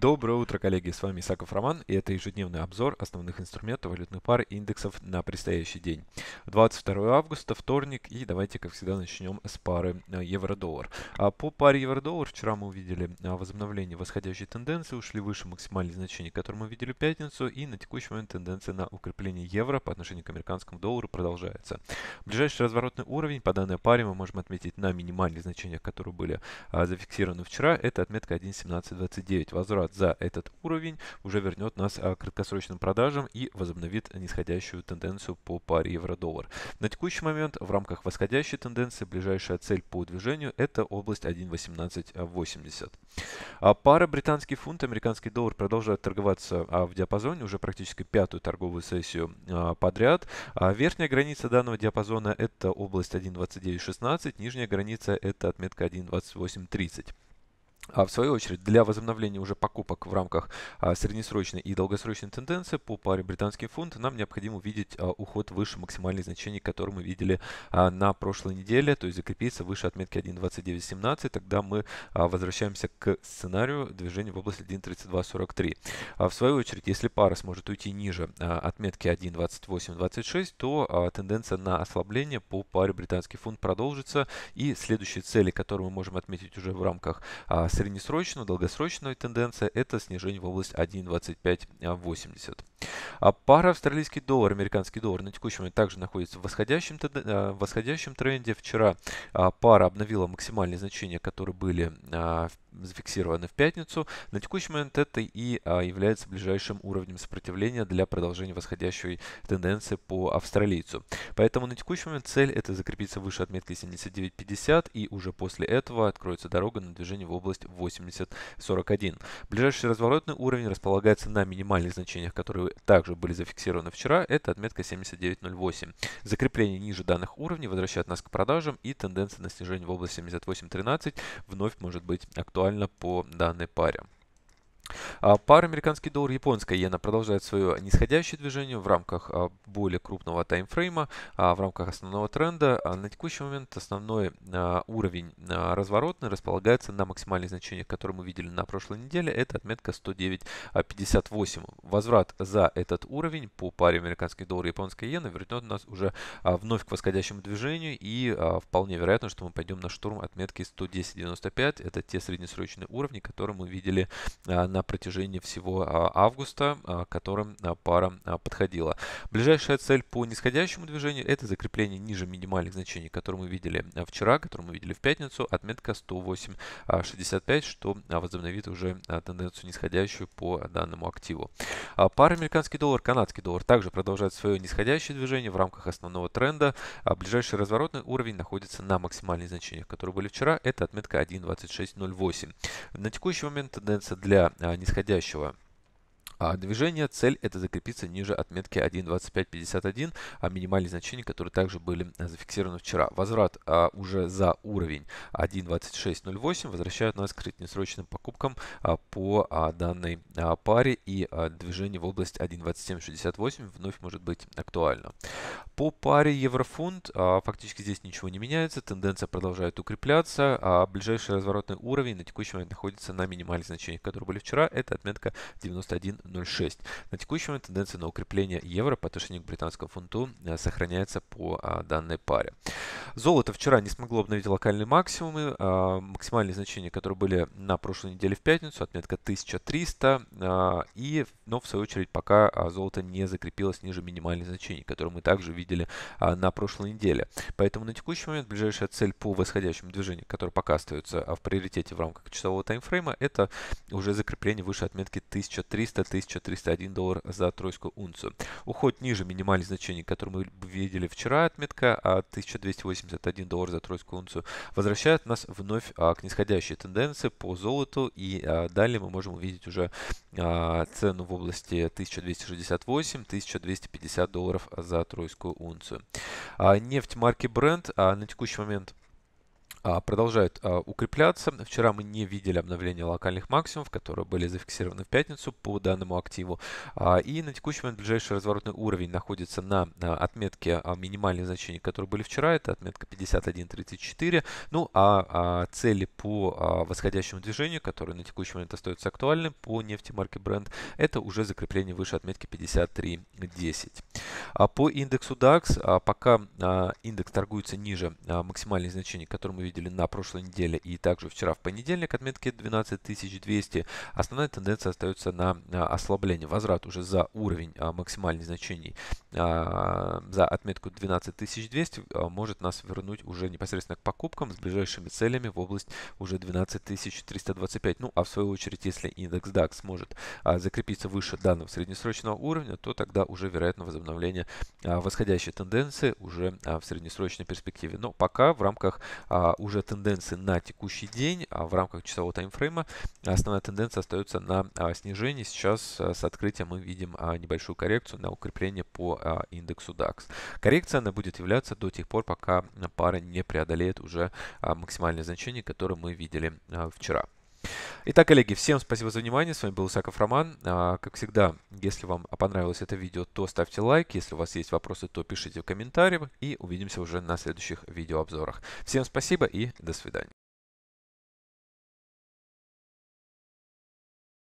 Доброе утро, коллеги! С вами Исаков Роман, и это ежедневный обзор основных инструментов валютных пар и индексов на предстоящий день. 22 августа, вторник, и давайте, как всегда, начнем с пары э, евро-доллар. А по паре евро-доллар вчера мы увидели э, возобновление восходящей тенденции, ушли выше максимальных значений, которые мы видели в пятницу, и на текущий момент тенденция на укрепление евро по отношению к американскому доллару продолжается. Ближайший разворотный уровень по данной паре мы можем отметить на минимальных значениях, которые были э, зафиксированы вчера, это отметка 1.1729. Возврат возврат за этот уровень уже вернет нас а, к краткосрочным продажам и возобновит нисходящую тенденцию по паре евро-доллар. На текущий момент в рамках восходящей тенденции ближайшая цель по движению это область 1.1880. А пара британский фунт, американский доллар продолжают торговаться а, в диапазоне уже практически пятую торговую сессию а, подряд. А верхняя граница данного диапазона это область 1.2916, нижняя граница это отметка 1.2830. А в свою очередь, для возобновления уже покупок в рамках а, среднесрочной и долгосрочной тенденции по паре британский фунт нам необходимо увидеть а, уход выше максимальных значений, которые мы видели на прошлой неделе, то есть закрепиться выше отметки 1.2917, тогда мы возвращаемся к сценарию движения в области 1.3243. В свою очередь, если пара сможет уйти ниже отметки 1.2826, то тенденция на ослабление по паре британский фунт продолжится и следующие цели, которые мы можем отметить уже в рамках среднесрочную, долгосрочную тенденцию это снижение в область 1.2580. А пара австралийский доллар, американский доллар на текущий момент также находится в восходящем, э, в восходящем тренде. Вчера а, пара обновила максимальные значения, которые были а, зафиксированы в пятницу. На текущий момент это и а, является ближайшим уровнем сопротивления для продолжения восходящей тенденции по австралийцу. Поэтому на текущий момент цель это закрепиться выше отметки 79.50 и уже после этого откроется дорога на движение в область 80.41. Ближайший разворотный уровень располагается на минимальных значениях, которые также были зафиксированы вчера, это отметка 79.08. Закрепление ниже данных уровней возвращает нас к продажам и тенденция на снижение в области 78.13 вновь может быть актуальна по данной паре. А, пара американский доллар, японская иена продолжает свое нисходящее движение в рамках а, более крупного таймфрейма, а, в рамках основного тренда. На текущий момент основной уровень разворотный располагается на максимальных значениях, которые мы видели на прошлой неделе. Это отметка 109.58. Возврат за этот уровень по паре американский доллар, японская иена вернет нас уже вновь к восходящему движению и вполне вероятно, что мы пойдем на штурм отметки 110.95. Это те среднесрочные уровни, которые мы видели на на протяжении всего а, августа, а, которым а, пара подходила. Ближайшая цель по нисходящему движению – это закрепление ниже минимальных значений, которые мы видели вчера, которые мы видели в пятницу, отметка 108.65, что возобновит уже тенденцию нисходящую по данному активу. Пара американский доллар, канадский доллар также продолжает свое нисходящее движение в рамках основного тренда. Ближайший разворотный уровень находится на максимальных значениях, которые были вчера, это отметка 1.2608. На текущий момент тенденция для нисходящего а движения. Цель это закрепиться ниже отметки 1.2551, а минимальные значения, которые также были э, зафиксированы вчера. Возврат а, уже за уровень 1.2608 возвращают нас к среднесрочным покупкам а, по а, данной а, паре и а, движение в область 1.2768 вновь может быть актуально. По паре еврофунт а, фактически здесь ничего не меняется, тенденция продолжает укрепляться, а ближайший разворотный уровень на текущий момент находится на минимальных значениях, которые были вчера, это отметка 91 0,06. На текущий момент тенденция на укрепление евро по отношению к британскому фунту э, сохраняется по э, данной паре. Золото вчера не смогло обновить локальные максимумы. Э, максимальные значения, которые были на прошлой неделе в пятницу, отметка 1300. И, но в свою очередь пока золото не закрепилось ниже минимальных значений, которые мы также видели на прошлой неделе. Поэтому на текущий момент ближайшая цель по восходящему движению, которое пока остается в приоритете в рамках часового таймфрейма, это уже закрепление выше отметки 1300 1301 доллар за тройскую унцию. Уход ниже минимальных значений, которые мы видели вчера, отметка а от 1281 доллар за тройскую унцию, возвращает нас вновь а, к нисходящей тенденции по золоту. И а, далее мы можем увидеть уже а, цену в области 1268-1250 долларов за тройскую унцию. А, нефть марки Brent а, на текущий момент а, продолжают а, укрепляться. Вчера мы не видели обновления локальных максимумов, которые были зафиксированы в пятницу по данному активу. А, и на текущий момент ближайший разворотный уровень находится на отметке минимальных значений, которые были вчера. Это отметка 51.34. Ну, а цели по восходящему движению, которые на текущий момент остаются актуальны по нефти марки Brent, это уже закрепление выше отметки 53.10. А по индексу DAX а пока а, индекс торгуется ниже максимальных значений, которые мы видели на прошлой неделе и также вчера в понедельник отметки 12200. Основная тенденция остается на ослабление, возврат уже за уровень максимальных значений а, за отметку 12200 а, может нас вернуть уже непосредственно к покупкам с ближайшими целями в область уже 12325. Ну, а в свою очередь, если индекс DAX сможет а, закрепиться выше данного среднесрочного уровня, то тогда уже вероятно возобновление восходящей тенденции уже в среднесрочной перспективе. Но пока в рамках уже тенденции на текущий день, в рамках часового таймфрейма, основная тенденция остается на снижении. Сейчас с открытия мы видим небольшую коррекцию на укрепление по а, индексу DAX. Коррекция она будет являться до тех пор, пока пара не преодолеет уже а, максимальное значение, которое мы видели а, вчера. Итак, коллеги, всем спасибо за внимание. С вами был Исаков Роман. Как всегда, если вам понравилось это видео, то ставьте лайк. Если у вас есть вопросы, то пишите в комментариях. И увидимся уже на следующих видеообзорах. Всем спасибо и до свидания.